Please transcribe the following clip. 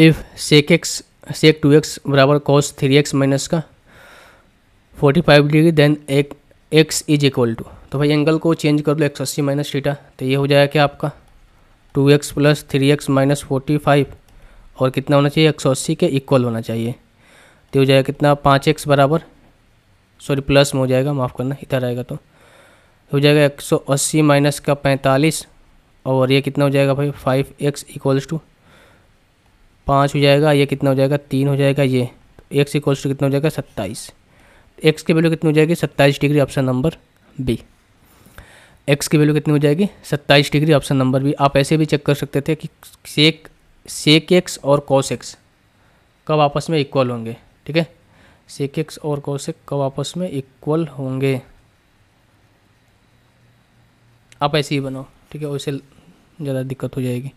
if sec X sec two X बराबर cos three X minus का forty five degree then एक X is equal to तो भाई angle को change कर लो एक सौ अस्सी माइनस थीटा तो ये हो जाएगा क्या आपका two X plus three X minus forty five और कितना होना चाहिए एक सौ अस्सी के इक्वल होना चाहिए तो हो जाएगा कितना पाँच एक्स बराबर सॉरी प्लस में हो जाएगा माफ़ करना इधर आएगा तो हो जाएगा एक सौ अस्सी माइनस का पैंतालीस और ये कितना हो जाएगा भाई फाइव एक्स इक्वल्स टू पाँच हो जाएगा ये कितना हो जाएगा तीन हो जाएगा ये तो एक्स इक्वल टू कितना हो जाएगा सत्ताईस एक्स की वैल्यू कितनी हो जाएगी सत्ताईस degree option number B X की वैल्यू कितनी हो जाएगी सत्ताईस डिग्री ऑप्शन नंबर बी आप ऐसे भी चेक कर सकते थे कि सेक सेक एक्स और कॉस एक्स कब आपस में इक्वल होंगे ठीक है सेक एक्स और कॉस एक्स कब आपस में इक्वल होंगे आप ऐसे ही बनाओ ठीक है वैसे ज़्यादा दिक्कत हो जाएगी